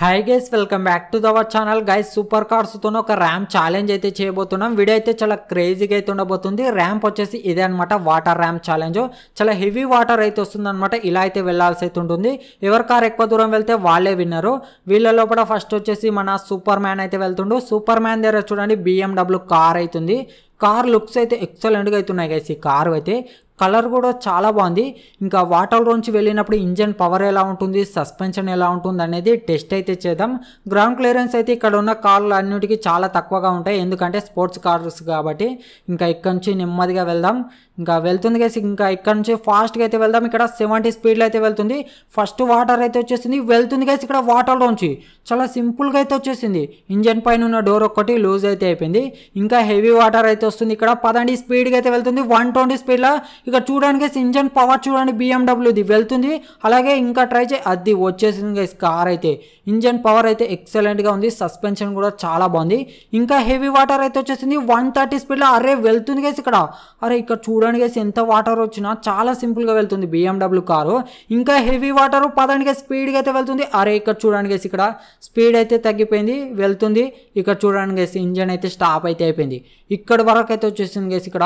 high guys welcome back to దవర్ channel guys super కార్స్తో ఒక ర్యామ్ ఛాలెంజ్ అయితే చేయబోతున్నాం వీడియో అయితే చాలా క్రేజీగా అయితే ఉండబోతుంది ర్యాంప్ వచ్చేసి ఇదే అనమాట వాటర్ ర్యాంప్ ఛాలెంజ్ చాలా హెవీ వాటర్ అయితే వస్తుంది అనమాట ఇలా అయితే వెళ్లాల్సి అయితే ఉంటుంది ఎవరి కార్ ఎక్కువ దూరం వెళ్తే వాళ్ళే విన్నారు వీళ్ళలో కూడా ఫస్ట్ వచ్చేసి మన సూపర్ మ్యాన్ అయితే వెళ్తుండు సూపర్ మ్యాన్ దగ్గర చూడండి బిఎండబ్ల్యూ కార్ అవుతుంది కార్ లుక్స్ అయితే ఎక్సలెంట్గా అవుతున్నాయి గైస్ ఈ కారు అయితే కలర్ కూడా చాలా బాగుంది ఇంకా వాటర్లోంచి వెళ్ళినప్పుడు ఇంజన్ పవర్ ఎలా ఉంటుంది సస్పెన్షన్ ఎలా ఉంటుంది అనేది టెస్ట్ అయితే చేద్దాం గ్రౌండ్ క్లియరెన్స్ అయితే ఇక్కడ ఉన్న కార్లు అన్నిటికీ చాలా తక్కువగా ఉంటాయి ఎందుకంటే స్పోర్ట్స్ కార్స్ కాబట్టి ఇంకా ఇక్కడి నుంచి నెమ్మదిగా వెళ్దాం ఇంకా వెళ్తుంది కేసి ఇంకా ఇక్కడ నుంచి ఫాస్ట్గా అయితే వెళ్దాం ఇక్కడ సెవెంటీ స్పీడ్లో అయితే వెళ్తుంది ఫస్ట్ వాటర్ అయితే వచ్చేసింది వెళ్తుంది కేసి ఇక్కడ వాటర్లో ఉంచి చాలా సింపుల్గా అయితే వచ్చేసింది ఇంజన్ పైన ఉన్న డోర్ ఒక్కటి లూజ్ అయితే అయిపోయింది ఇంకా హెవీ వాటర్ అయితే వస్తుంది ఇక్కడ పదండి స్పీడ్గా అయితే వెళ్తుంది వన్ ట్వంటీ స్పీడ్లో ఇక్కడ చూడడానికి ఇంజన్ పవర్ చూడండి బిఎండబ్ల్యూది వెళ్తుంది అలాగే ఇంకా ట్రై చేయి అది వచ్చేసింది గైస్ కార్ అయితే ఇంజన్ పవర్ అయితే ఎక్సలెంట్గా ఉంది సస్పెన్షన్ కూడా చాలా బాగుంది ఇంకా హెవీ వాటర్ అయితే వచ్చేసింది వన్ థర్టీ స్పీడ్లో అరే వెళ్తుంది గైస్ ఇక్కడ అరే ఇక్కడ చూడండి చూడండి గేస్ ఎంత వాటర్ వచ్చినా చాలా సింపుల్గా వెళ్తుంది బిఎండబ్ల్యూ కారు ఇంకా హెవీ వాటర్ పదండి గేసి స్పీడ్గా అయితే వెళ్తుంది అరే ఇక్కడ చూడండి గేసి ఇక్కడ స్పీడ్ అయితే తగ్గిపోయింది వెళ్తుంది ఇక్కడ చూడండి గేసి ఇంజన్ అయితే స్టాప్ అయితే అయిపోయింది ఇక్కడ వరకు అయితే వచ్చేసింది గేసి ఇక్కడ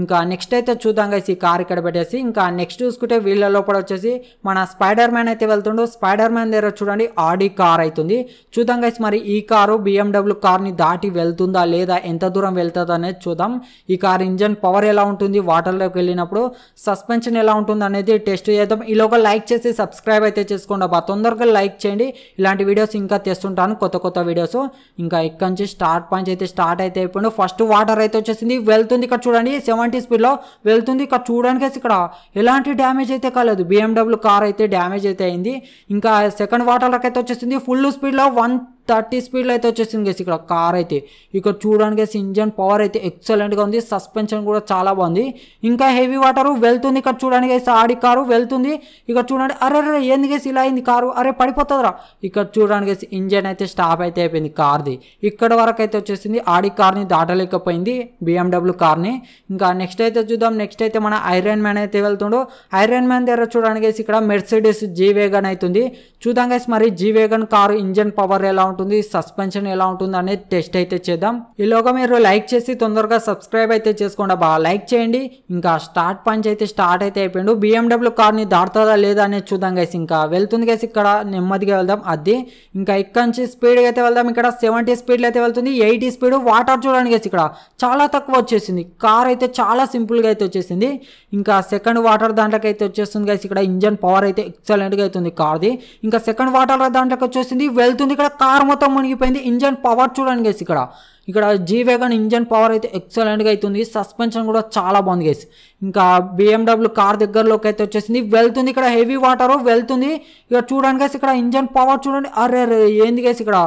ఇంకా నెక్స్ట్ అయితే చూద్దాం గేసి కార్ ఇక్కడ పెట్టేసి ఇంకా నెక్స్ట్ చూసుకుంటే వీళ్ళ లోపల వచ్చేసి మన స్పైడర్ మ్యాన్ అయితే వెళ్తుండో స్పైడర్ మ్యాన్ దగ్గర చూడండి ఆడి కార్ అవుతుంది చూద్దాం గైస్ మరి ఈ కారు బిఎండబ్ల్యూ కార్ని దాటి వెళ్తుందా లేదా ఎంత దూరం వెళ్తుందా అనేది చూద్దాం ఈ కార్ ఇంజన్ పవర్ ఎలా ఉంటుంది వాటర్ ఆటల్లోకి వెళ్ళినప్పుడు సస్పెన్షన్ ఎలా ఉంటుంది అనేది టెస్ట్ చేద్దాం ఈలోగా లైక్ చేసి సబ్స్క్రైబ్ అయితే చేసుకోండి అబ్బా తొందరగా లైక్ చేయండి ఇలాంటి వీడియోస్ ఇంకా తెస్తుంటాను కొత్త కొత్త వీడియోస్ ఇంకా ఇక్కడ నుంచి స్టార్ట్ పాయింట్ అయితే స్టార్ట్ అయితే అయిపోయింది ఫస్ట్ వాటర్ అయితే వచ్చేసింది వెళ్తుంది ఇక్కడ చూడండి సెవెంటీ స్పీడ్లో వెళ్తుంది ఇక్కడ చూడడానికి ఇక్కడ ఎలాంటి డ్యామేజ్ అయితే కాలేదు బిఎండబ్ల్యూ కార్ అయితే డ్యామేజ్ అయితే అయింది ఇంకా సెకండ్ వాటర్లోకి అయితే వచ్చేసింది ఫుల్ స్పీడ్లో వన్ థర్టీ స్పీడ్లో అయితే వచ్చేసింది గేసి ఇక్కడ కార్ అయితే ఇక్కడ చూడడానికి ఇంజన్ పవర్ అయితే ఎక్సలెంట్గా ఉంది సస్పెన్షన్ కూడా చాలా బాగుంది ఇంకా హెవీ వాటర్ వెళ్తుంది ఇక్కడ చూడడానికి ఆడి కారు వెళ్తుంది ఇక్కడ చూడండి అరే అరే ఏంది గేసి ఇలా అయింది కారు అరే పడిపోతుందిరా ఇక్కడ చూడడానికి ఇంజన్ అయితే స్టాప్ అయితే అయిపోయింది కార్ది ఇక్కడ వరకు అయితే వచ్చేసింది ఆడి కార్ని దాటలేకపోయింది బిఎండబ్ల్యూ కార్ని ఇంకా నెక్స్ట్ అయితే చూద్దాం నెక్స్ట్ అయితే మన ఐరన్ మ్యాన్ అయితే వెళ్తుండో ఐరన్ మ్యాన్ దగ్గర చూడడానికి ఇక్కడ మెర్సిడీస్ జీ వేగన్ అవుతుంది చూద్దాం గేసి మరి G wagon car engine power ఎలా ఉంటుంది ఉంటుంది సస్పెన్షన్ ఎలా ఉంటుంది అనేది టెస్ట్ అయితే చేద్దాం ఈలోగా మీరు లైక్ చేసి తొందరగా సబ్స్క్రైబ్ అయితే చేసుకోండి బాగా లైక్ చేయండి ఇంకా స్టార్ట్ పంచ్ అయితే స్టార్ట్ అయితే అయిపోయిండు బిఎండబ్ల్యూ కార్ని దాటుతుందా లేదా అనేది చూద్దాం గైస్ ఇంకా వెళ్తుంది గైస్ ఇక్కడ నెమ్మదిగా వెళ్దాం అది ఇంకా ఇక్కడ నుంచి స్పీడ్గా అయితే వెళ్దాం ఇక్కడ సెవెంటీ స్పీడ్లో అయితే వెళ్తుంది ఎయిటీ స్పీడ్ వాటర్ చూడండి గైస్ ఇక్కడ చాలా తక్కువ వచ్చేసింది కార్ అయితే చాలా సింపుల్గా అయితే వచ్చేసింది ఇంకా సెకండ్ వాటర్ దాంట్లోకి అయితే వచ్చేస్తుంది గైస్ ఇక్కడ ఇంజన్ పవర్ అయితే ఎక్సలెంట్గా అవుతుంది కార్ది ఇంకా సెకండ్ వాటర్ దాంట్లోకి వచ్చేసింది వెళ్తుంది ఇక్కడ కార్ మొత్తం మునిగిపోయింది ఇంజన్ పవర్ చూడండి గైస్ ఇక్కడ ఇక్కడ జీ వ్యాగన్ ఇంజన్ పవర్ అయితే ఎక్సలెంట్గా అవుతుంది సస్పెన్షన్ కూడా చాలా బాగుంది గేస్ ఇంకా బిఎండబ్ల్యూ కార్ దగ్గరలోకి అయితే వచ్చేసింది వెళ్తుంది ఇక్కడ హెవీ వాటర్ వెళ్తుంది ఇక చూడండి గేస్ ఇక్కడ ఇంజన్ పవర్ చూడండి అరే అరే ఏంది గేస్ ఇక్కడ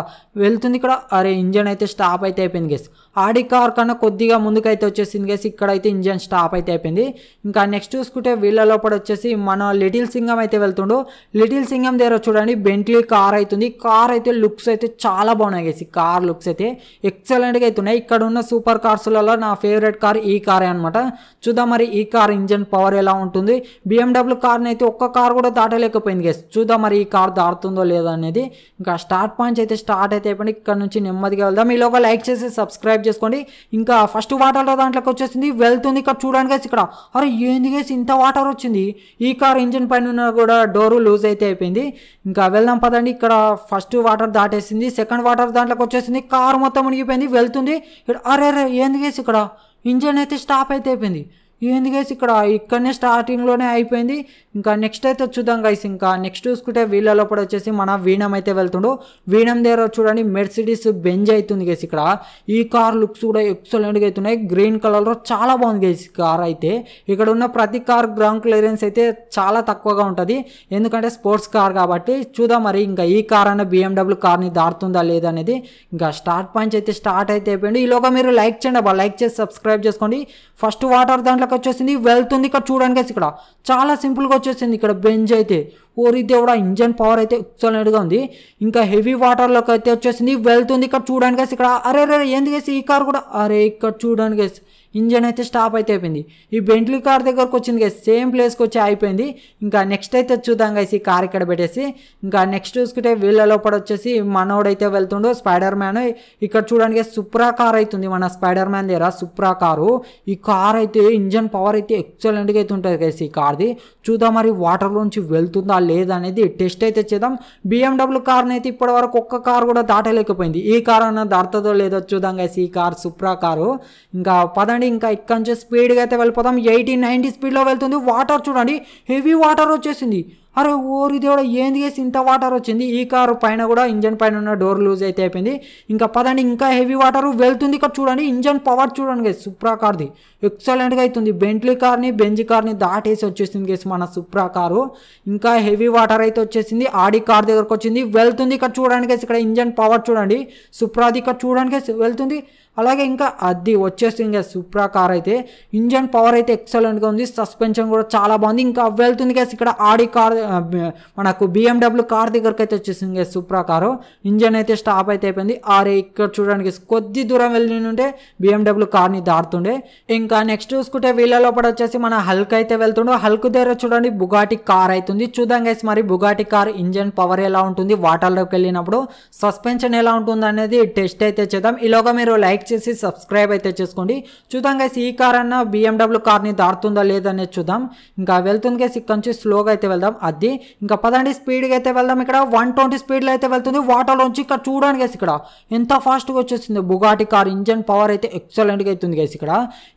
వెళ్తుంది ఇక్కడ అరే ఇంజన్ అయితే స్టాప్ అయితే అయిపోయింది గేస్ ఆడి కార్ కన్నా కొద్దిగా ముందుకైతే వచ్చేసింది ఇక్కడ ఇక్కడైతే ఇంజన్ స్టాప్ అయితే అయిపోయింది ఇంకా నెక్స్ట్ చూసుకుంటే వీళ్ళ లోపల వచ్చేసి మన లిటిల్ సింగం అయితే వెళ్తుండు లిటిల్ సింగం దగ్గర చూడండి బెంట్లీ కార్ అవుతుంది కార్ అయితే లుక్స్ అయితే చాలా బాగున్నాయి గేస్ ఈ కార్ లుక్స్ అయితే ఎక్సలెంట్ డెఫినెట్గా అవుతున్నాయి ఇక్కడ ఉన్న సూపర్ కార్స్లలో నా ఫేవరెట్ కార్ ఈ కారే అనమాట చూద్దాం మరి ఈ కార్ ఇంజన్ పవర్ ఎలా ఉంటుంది బిఎండబ్ల్యూ కార్ని అయితే ఒక్క కార్ కూడా దాటలేకపోయింది గేస్ చూద్దాం మరి ఈ కార్ దాటుతుందో లేదో అనేది ఇంకా స్టార్ట్ పాయింట్స్ అయితే స్టార్ట్ అయితే అయిపోయింది ఇక్కడ నుంచి నెమ్మదిగా వెళ్దాం లోగా లైక్ చేసి సబ్స్క్రైబ్ చేసుకోండి ఇంకా ఫస్ట్ వాటర్ దాంట్లోకి వచ్చేసింది వెళ్తుంది ఇక్కడ చూడండి గేసి ఇక్కడ అరే ఏంది గేసి ఇంత వాటర్ వచ్చింది ఈ కార్ ఇంజిన్ పైన ఉన్న కూడా డోరు లూజ్ అయితే అయిపోయింది ఇంకా వెళ్దాం పదండి ఇక్కడ ఫస్ట్ వాటర్ దాటేసింది సెకండ్ వాటర్ దాంట్లోకి వచ్చేసింది కార్ మొత్తం మునిగిపోయింది వెళ్తుంది ఇక్కడ అరే అరే ఏంది ఇక్కడ ఇంజన్ అయితే స్టాప్ అయితే అయిపోయింది ఎందుకేసి ఇక్కడ ఇక్కడనే స్టార్టింగ్లోనే అయిపోయింది ఇంకా నెక్స్ట్ అయితే చూద్దాం గైస్ ఇంకా నెక్స్ట్ చూసుకుంటే వీళ్ళలో కూడా వచ్చేసి మన వీణం అయితే వెళ్తుండు వీణం దగ్గర చూడండి మెర్సిడీస్ బెంజ్ అవుతుంది గేసి ఇక్కడ ఈ కార్ లుక్స్ కూడా ఎక్సలెంట్గా అవుతున్నాయి గ్రీన్ కలర్లో చాలా బాగుంది గైస్ కార్ అయితే ఇక్కడ ఉన్న ప్రతి కార్ గ్రౌండ్ క్లియరెన్స్ అయితే చాలా తక్కువగా ఉంటుంది ఎందుకంటే స్పోర్ట్స్ కార్ కాబట్టి చూద్దాం మరి ఇంకా ఈ కార్ అన్న బిఎండబ్ల్యూ కార్ని దారుతుందా లేదా అనేది ఇంకా స్టార్ట్ పాయింట్స్ అయితే స్టార్ట్ అయితే అయిపోయింది ఈలోగా మీరు లైక్ చేయండి అబ్బా లైక్ చేసి సబ్స్క్రైబ్ చేసుకోండి ఫస్ట్ వాటర్ దాంట్లో మనకు వచ్చేసింది వెళ్తుంది ఇక్కడ చూడండి గైస్ ఇక్కడ చాలా సింపుల్గా వచ్చేసింది ఇక్కడ బెంజ్ అయితే ఓరి దేవుడా ఇంజన్ పవర్ అయితే ఎక్సలెంట్గా ఉంది ఇంకా హెవీ వాటర్లోకి అయితే వచ్చేసింది వెళ్తుంది ఇక్కడ చూడండి గైస్ ఇక్కడ అరే రే ఏంది గేసి ఈ కార్ కూడా అరే ఇక్కడ చూడండి ఇంజన్ అయితే స్టాప్ అయితే అయిపోయింది ఈ బెంట్లీ కార్ దగ్గరకు వచ్చింది గైస్ సేమ్ ప్లేస్కి వచ్చి అయిపోయింది ఇంకా నెక్స్ట్ అయితే చూద్దాం గైస్ ఈ కార్ ఇక్కడ పెట్టేసి ఇంకా నెక్స్ట్ చూసుకుంటే వీళ్ళ లోపల వచ్చేసి మనోడైతే వెళ్తుండో స్పైడర్ మ్యాన్ ఇక్కడ చూడడానికి సుప్రా కార్ అవుతుంది మన స్పైడర్ మ్యాన్ దగ్గర సుప్రా కారు ఈ కార్ అయితే ఇంజన్ పవర్ అయితే ఎక్సలెంట్గా అయితే ఉంటుంది కదా ఈ కార్ది చూద్దాం మరి వాటర్లోంచి వెళ్తుందా లేదా అనేది టెస్ట్ అయితే చేద్దాం బిఎండబ్ల్యూ కార్ని అయితే ఇప్పటి వరకు ఒక్క కార్ కూడా దాటలేకపోయింది ఈ కార్ అన్న దాటుతుందో లేదో చూద్దాం గైస్ ఈ కార్ సుప్రా కారు ఇంకా పదండి చూడండి ఇంకా ఇక్కడ నుంచి స్పీడ్గా అయితే వెళ్ళిపోతాం ఎయిటీ నైంటీ స్పీడ్లో వెళ్తుంది వాటర్ చూడండి హెవీ వాటర్ వచ్చేసింది అరే ఓరి దేవుడు ఏంది వేసి ఇంత వాటర్ వచ్చింది ఈ కారు పైన కూడా ఇంజన్ పైన ఉన్న డోర్ లూజ్ అయితే అయిపోయింది ఇంకా పదండి ఇంకా హెవీ వాటర్ వెళ్తుంది ఇక్కడ చూడండి ఇంజన్ పవర్ చూడండి గేస్ సుప్రా కార్ది ఎక్సలెంట్గా అవుతుంది బెంట్లీ కార్ని బెంజ్ కార్ని దాటేసి వచ్చేసింది గేస్ మన సుప్రా కారు ఇంకా హెవీ వాటర్ అయితే వచ్చేసింది ఆడి కార్ దగ్గరకు వచ్చింది వెళ్తుంది ఇక్కడ చూడండి ఇక్కడ ఇంజన్ పవర్ చూడండి సుప్రాది ఇక్కడ చూడండి వెళ్తుంది అలాగే ఇంకా అది వచ్చేసి ఇంకా సూప్రా కార్ అయితే ఇంజన్ పవర్ అయితే ఎక్సలెంట్గా ఉంది సస్పెన్షన్ కూడా చాలా బాగుంది ఇంకా వెళ్తుంది కదా ఇక్కడ ఆడి కార్ మనకు బిఎండబ్ల్యూ కార్ దగ్గరకు అయితే వచ్చేసింది ఇంకా సుప్రా కారు ఇంజన్ అయితే స్టాప్ అయితే అయిపోయింది ఆరే ఇక్కడ చూడడానికి కొద్ది దూరం వెళ్ళి ఉంటే బిఎండబ్ల్యూ కార్ని దాడుతుండే ఇంకా నెక్స్ట్ చూసుకుంటే వీళ్ళ లోపల వచ్చేసి మన హల్క్ అయితే వెళ్తుండే హల్క్ దగ్గర చూడండి బుగాటి కార్ అవుతుంది చూద్దాం గైస్ మరి బుగాటి కార్ ఇంజన్ పవర్ ఎలా ఉంటుంది వాటర్లోకి వెళ్ళినప్పుడు సస్పెన్షన్ ఎలా ఉంటుంది అనేది టెస్ట్ అయితే చేద్దాం ఈలోగా మీరు లైక్ లైక్ చేసి సబ్స్క్రైబ్ అయితే చేసుకోండి చూద్దాం గైస్ ఈ కార్ అన్న బిఎండబ్ల్యూ కార్ని దాడుతుందా లేదనే చూద్దాం ఇంకా వెళ్తుంది గైస్ ఇక్కడ నుంచి స్లోగా అయితే వెళ్దాం అది ఇంకా పదండి స్పీడ్గా అయితే వెళ్దాం ఇక్కడ వన్ ట్వంటీ స్పీడ్లో అయితే వెళ్తుంది వాటర్లోంచి ఇక్కడ చూడండి గైస్ ఇక్కడ ఎంత ఫాస్ట్గా వచ్చేసింది బుగాటి కార్ ఇంజన్ పవర్ అయితే ఎక్సలెంట్గా అవుతుంది గైస్ ఇక్కడ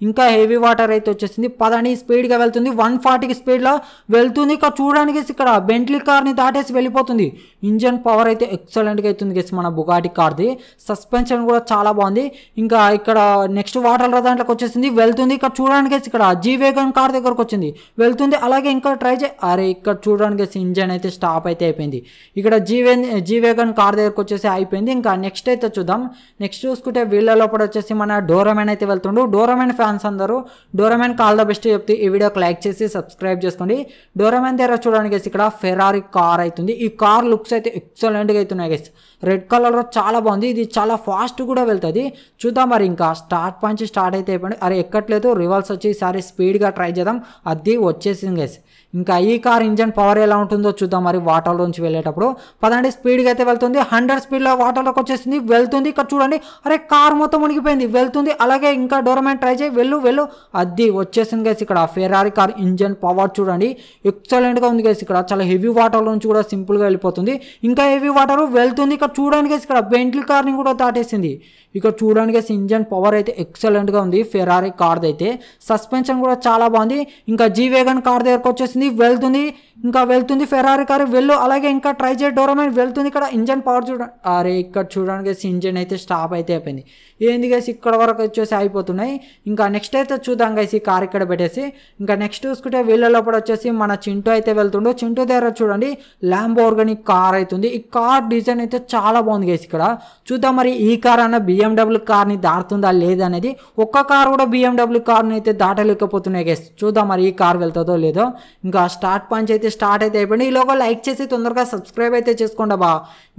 ఇంకా హెవీ వాటర్ అయితే వచ్చేసింది పదండి స్పీడ్గా వెళ్తుంది వన్ ఫార్టీకి స్పీడ్లో వెళ్తుంది ఇక్కడ చూడండి గైస్ ఇక్కడ బెంట్లీ కార్ని దాటేసి వెళ్ళిపోతుంది ఇంజన్ పవర్ అయితే ఎక్సలెంట్గా అవుతుంది గైస్ మన బుగాటి కార్ది సస్పెన్షన్ కూడా చాలా బాగుంది ఇంకా ఇక్కడ నెక్స్ట్ వాటర్ దాంట్లోకి వచ్చేసింది వెళ్తుంది ఇక్కడ చూడడానికి ఇక్కడ జీ వేగన్ కార్ దగ్గరకు వచ్చింది వెళ్తుంది అలాగే ఇంకా ట్రై చే అరే ఇక్కడ చూడడానికి ఇంజన్ అయితే స్టాప్ అయితే అయిపోయింది ఇక్కడ జీవే జీ వేగన్ కార్ దగ్గరకు వచ్చేసి అయిపోయింది ఇంకా నెక్స్ట్ అయితే చూద్దాం నెక్స్ట్ చూసుకుంటే వీళ్ళ లోపల వచ్చేసి మన డోరామెన్ అయితే వెళ్తుండు డోరామెన్ ఫ్యాన్స్ అందరూ డోరామెన్ కాల్ ద బెస్ట్ చెప్తే ఈ వీడియోకి లైక్ చేసి సబ్స్క్రైబ్ చేసుకోండి డోరామెన్ దగ్గర చూడడానికి ఇక్కడ ఫెరారీ కార్ అవుతుంది ఈ కార్ లుక్స్ అయితే ఎక్సలెంట్గా అవుతున్నాయి గెస్ట్ రెడ్ కలర్లో చాలా బాగుంది ఇది చాలా ఫాస్ట్ కూడా వెళ్తుంది చూద్దాం మరి ఇంకా స్టార్ట్ పాయింట్ స్టార్ట్ అయితే అయిపోయింది అరే ఎక్కట్లేదు రివర్స్ వచ్చి ఈసారి స్పీడ్గా ట్రై చేద్దాం అది వచ్చేసింది గైస్ ఇంకా ఈ కార్ ఇంజన్ పవర్ ఎలా ఉంటుందో చూద్దాం మరి వాటర్లోంచి వెళ్ళేటప్పుడు పదండి స్పీడ్గా అయితే వెళ్తుంది హండ్రెడ్ స్పీడ్లో వాటర్లోకి వచ్చేసింది వెళ్తుంది ఇక్కడ చూడండి అరే కార్ మొత్తం మునిగిపోయింది వెళ్తుంది అలాగే ఇంకా డోర్మెంట్ ట్రై చేయి వెళ్ళు వెళ్ళు అది వచ్చేసింది గేస్ ఇక్కడ ఫెరారీ కార్ ఇంజన్ పవర్ చూడండి ఎక్సలెంట్గా ఉంది గైస్ ఇక్కడ చాలా హెవీ వాటర్ నుంచి కూడా సింపుల్గా వెళ్ళిపోతుంది ఇంకా హెవీ వాటర్ వెళ్తుంది ఇక్కడ చూడడానికి ఇక్కడ బెంట్లీ కార్ని కూడా దాటేసింది ఇక్కడ చూడడానికి ఇంజన్ పవర్ అయితే ఎక్సలెంట్గా ఉంది ఫెరారీ కార్ది అయితే సస్పెన్షన్ కూడా చాలా బాగుంది ఇంకా జీ వేగన్ కార్ దగ్గరకు వచ్చేసింది వెళ్తుంది ఇంకా వెళ్తుంది ఫెరారీ కార్ వెళ్ళు అలాగే ఇంకా ట్రై చేయ డోరమైన వెళ్తుంది ఇక్కడ ఇంజన్ పవర్ చూడ అరే ఇక్కడ చూడడానికి ఇంజన్ అయితే స్టాప్ అయితే అయిపోయింది ఏంది గైస్ ఇక్కడ వరకు వచ్చేసి అయిపోతున్నాయి ఇంకా నెక్స్ట్ అయితే చూద్దాం గైస్ కార్ ఇక్కడ పెట్టేసి ఇంకా నెక్స్ట్ చూసుకుంటే వీళ్ళ లోపల వచ్చేసి మన చింటూ అయితే వెళ్తుండో చింటూ దగ్గర చూడండి ల్యాంబోర్గని కార్ అవుతుంది ఈ కార్ డిజైన్ అయితే చాలా బాగుంది గేస్ ఇక్కడ చూద్దాం మరి ఈ కార్ అన్న బిఎండబ్ల్యూ కార్ని దాటుతుందా లేదనేది ఒక్క కార్ కూడా బిఎండబ్ల్యూ కార్ని అయితే దాటలేకపోతున్నాయి గేస్ చూద్దాం మరి ఈ కార్ వెళ్తుందో లేదో ఇంకా స్టార్ట్ పంచ్ అయితే స్టార్ట్ అయితే అయిపోయింది ఈలోగా లైక్ చేసి తొందరగా సబ్స్క్రైబ్ అయితే చేసుకోండి బా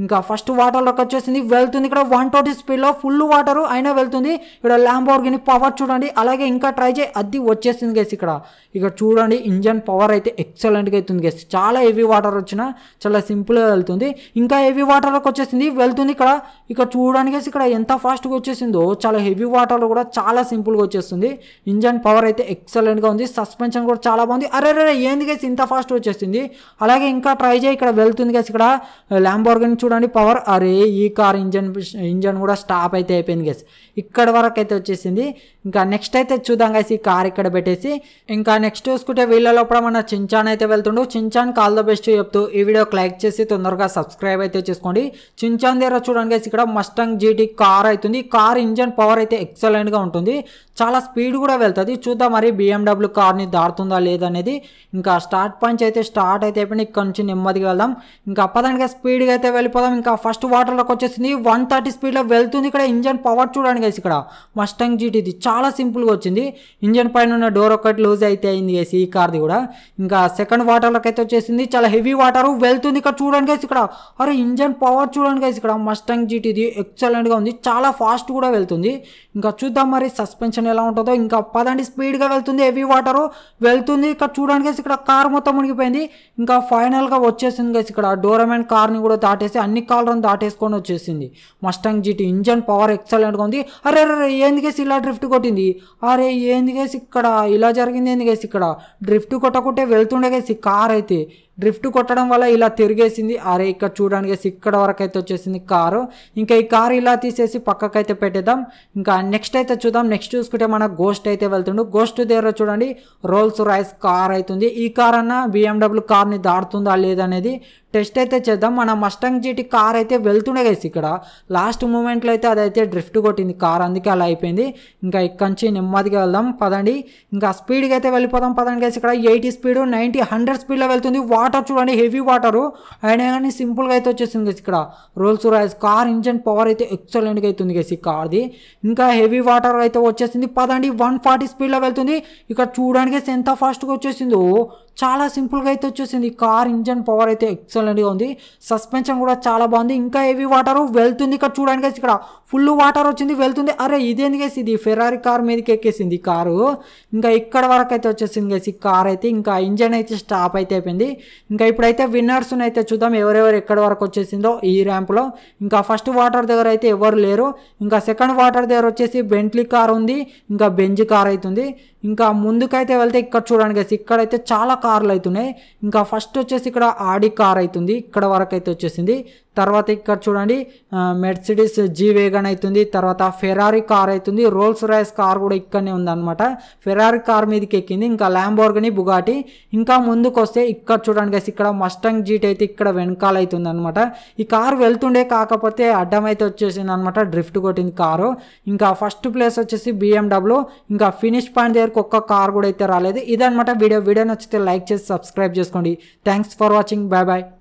ఇంకా ఫస్ట్ వాటర్లోకి వచ్చేసింది వెళ్తుంది ఇక్కడ వన్ ట్వంటీ స్పీడ్లో ఫుల్ వాటర్ అయినా వెళ్తుంది ఇక్కడ ల్యాంబోర్గిని పవర్ చూడండి అలాగే ఇంకా ట్రై చేయి అది వచ్చేసింది గైస్ ఇక్కడ ఇక్కడ చూడండి ఇంజన్ పవర్ అయితే ఎక్సలెంట్గా అవుతుంది గేస్ చాలా హెవీ వాటర్ వచ్చినా చాలా సింపుల్గా వెళ్తుంది ఇంకా హెవీ వాటర్లోకి వచ్చేసి వచ్చేసింది వెళ్తుంది ఇక్కడ ఇక్కడ చూడడానికి ఇక్కడ ఎంత ఫాస్ట్గా వచ్చేసిందో చాలా హెవీ వాటర్లో కూడా చాలా సింపుల్గా వచ్చేస్తుంది ఇంజన్ పవర్ అయితే ఎక్సలెంట్గా ఉంది సస్పెన్షన్ కూడా చాలా బాగుంది అరే రే ఏంది కేసి ఇంత ఫాస్ట్ వచ్చేసింది అలాగే ఇంకా ట్రై చేయి ఇక్కడ వెళ్తుంది కేసి ఇక్కడ ల్యాంబోర్గన్ చూడండి పవర్ అరే ఈ కార్ ఇంజన్ ఇంజన్ కూడా స్టాప్ అయితే అయిపోయింది గేసి ఇక్కడ వరకు అయితే వచ్చేసింది ఇంకా నెక్స్ట్ అయితే చూద్దాం కాసి ఈ కార్ ఇక్కడ పెట్టేసి ఇంకా నెక్స్ట్ చూసుకుంటే వీళ్ళ లోపల మన చించాన్ అయితే వెళ్తుండు చించాన్ కాల్ ద బెస్ట్ చెప్తూ ఈ వీడియోకి లైక్ చేసి తొందరగా సబ్స్క్రైబ్ అయితే చేసుకోండి చించాన్ దగ్గర చూడండి ఇక్కడ మస్టంగ్ జీటీ కార్ అవుతుంది కార్ ఇంజన్ పవర్ అయితే గా ఉంటుంది చాలా స్పీడ్ కూడా వెళ్తుంది చూద్దాం మరి బిఎండబ్ల్యూ కార్ని దాడుతుందా లేదనేది ఇంకా స్టార్ట్ పంచ్ అయితే స్టార్ట్ అయితే అయిపోయింది ఇక్కడ నుంచి నెమ్మదిగా వెళ్దాం ఇంకా అప్పదానికి స్పీడ్గా అయితే వెళ్ళిపోదాం ఇంకా ఫస్ట్ లోకి వచ్చేసింది వన్ థర్టీ స్పీడ్లో వెళ్తుంది ఇక్కడ ఇంజన్ పవర్ చూడండి గైస్ ఇక్కడ మస్టంగ్ ఇది చాలా చాలా సింపుల్గా వచ్చింది ఇంజన్ పైన ఉన్న డోర్ ఒకటి లూజ్ అయితే అయింది వేసి ఈ కార్ది కూడా ఇంకా సెకండ్ వాటర్లోకి అయితే వచ్చేసింది చాలా హెవీ వాటర్ వెళ్తుంది ఇక్కడ చూడండి గైస్ ఇక్కడ అరే ఇంజన్ పవర్ చూడండి గైస్ ఇక్కడ మస్టంగ్ జీటీది ఎక్సలెంట్గా ఉంది చాలా ఫాస్ట్ కూడా వెళ్తుంది ఇంకా చూద్దాం మరి సస్పెన్షన్ ఎలా ఉంటుందో ఇంకా పదండి స్పీడ్గా వెళ్తుంది హెవీ వాటరు వెళ్తుంది ఇక్కడ చూడండి గైస్ ఇక్కడ కార్ మొత్తం మునిగిపోయింది ఇంకా ఫైనల్గా వచ్చేసింది గైస్ ఇక్కడ డోరమెన్ కార్ని కూడా దాటేసి అన్ని కార్లను దాటేసుకొని వచ్చేసింది మస్టంగ్ జీటీ ఇంజన్ పవర్ ఎక్సలెంట్గా ఉంది అరే అరే ఏంది ఇలా డ్రిఫ్ట్ కొట్టి కొట్టింది అరే ఏంది గేసి ఇక్కడ ఇలా జరిగింది ఏంది గేసి ఇక్కడ డ్రిఫ్ట్ కొట్టకుంటే వెళ్తుండే గేసి కార్ అయితే డ్రిఫ్ట్ కొట్టడం వల్ల ఇలా తిరిగేసింది అరే ఇక్కడ చూడడానికి ఇక్కడ వరకు అయితే వచ్చేసింది కారు ఇంకా ఈ కారు ఇలా తీసేసి పక్కకైతే పెట్టేద్దాం ఇంకా నెక్స్ట్ అయితే చూద్దాం నెక్స్ట్ చూసుకుంటే మన గోస్ట్ అయితే వెళ్తుండు గోస్ట్ దగ్గర చూడండి రోల్స్ రైస్ కార్ అవుతుంది ఈ కార్ అన్న బిఎండబ్ల్యూ కార్ని దాడుతుందా లేదనేది టెస్ట్ అయితే చేద్దాం మన మస్టంగ్ జీటీ కార్ అయితే వెళ్తుండే గైస్ ఇక్కడ లాస్ట్ మూమెంట్లో అయితే అదైతే డ్రిఫ్ట్ కొట్టింది కార్ అందుకే అలా అయిపోయింది ఇంకా ఇక్కడి నుంచి నెమ్మదిగా వెళ్దాం పదండి ఇంకా స్పీడ్గా అయితే వెళ్ళిపోదాం పదండి గైస్ ఇక్కడ ఎయిటీ స్పీడ్ నైంటీ హండ్రెడ్ స్పీడ్లో వెళ్తుంది వాట్ వాటర్ చూడండి హెవీ వాటరు అయినా కానీ సింపుల్గా అయితే వచ్చేసింది కదా ఇక్కడ Rolls Royals car engine power అయితే ఎక్సలెంట్గా అవుతుంది కదా ఈ కార్ది ఇంకా హెవీ వాటర్ అయితే వచ్చేసింది పదండి వన్ ఫార్టీ స్పీడ్లో వెళ్తుంది ఇక్కడ చూడడానికి ఎంత ఫాస్ట్గా వచ్చేసిందో చాలా సింపుల్గా అయితే వచ్చేసింది కార్ ఇంజన్ పవర్ అయితే ఎక్సలెంట్గా ఉంది సస్పెన్షన్ కూడా చాలా బాగుంది ఇంకా హెవీ వాటర్ వెళ్తుంది ఇక్కడ చూడండి ఇక్కడ ఫుల్ వాటర్ వచ్చింది వెళ్తుంది అరే ఇదేంది కేసి ఇది ఫెరారీ కార్ మీదకి ఎక్కేసింది కారు ఇంకా ఇక్కడ వరకు అయితే వచ్చేసింది కేసి కార్ అయితే ఇంకా ఇంజన్ అయితే స్టాప్ అయితే అయిపోయింది ఇంకా ఇప్పుడైతే విన్నర్స్ని అయితే చూద్దాం ఎవరెవరు ఎక్కడ వరకు వచ్చేసిందో ఈ ర్యాంప్లో ఇంకా ఫస్ట్ వాటర్ దగ్గర అయితే ఎవరు లేరు ఇంకా సెకండ్ వాటర్ దగ్గర వచ్చేసి బెంట్లీ కార్ ఉంది ఇంకా బెంజ్ కార్ అవుతుంది ఇంకా ముందుకైతే వెళ్తే ఇక్కడ చూడండి గైస్ ఇక్కడైతే చాలా కార్లు అవుతున్నాయి ఇంకా ఫస్ట్ వచ్చేసి ఇక్కడ ఆడి కార్ అవుతుంది ఇక్కడ వరకు అయితే వచ్చేసింది తర్వాత ఇక్కడ చూడండి మెర్సిడీస్ జీ వేగన్ అవుతుంది తర్వాత ఫెరారీ కార్ అవుతుంది రోల్స్ రాయస్ కార్ కూడా ఇక్కడనే ఉందన్నమాట ఫెరారీ కార్ మీదకి ఎక్కింది ఇంకా ల్యాంబోర్గని బుగాటి ఇంకా ముందుకు వస్తే ఇక్కడ చూడండి కదా ఇక్కడ మస్టంగ్ జీట్ అయితే ఇక్కడ వెనకాల అవుతుంది అనమాట ఈ కార్ వెళ్తుండే కాకపోతే అడ్డం అయితే వచ్చేసింది అనమాట డ్రిఫ్ట్ కొట్టింది కారు ఇంకా ఫస్ట్ ప్లేస్ వచ్చేసి బిఎండబ్ల్యూ ఇంకా ఫినిష్ పాయింట్ దగ్గరకు ఒక్క కార్ కూడా అయితే రాలేదు ఇదనమాట వీడియో వీడియో నచ్చితే లైక్ చేసి సబ్స్క్రైబ్ చేసుకోండి thanks for watching bye bye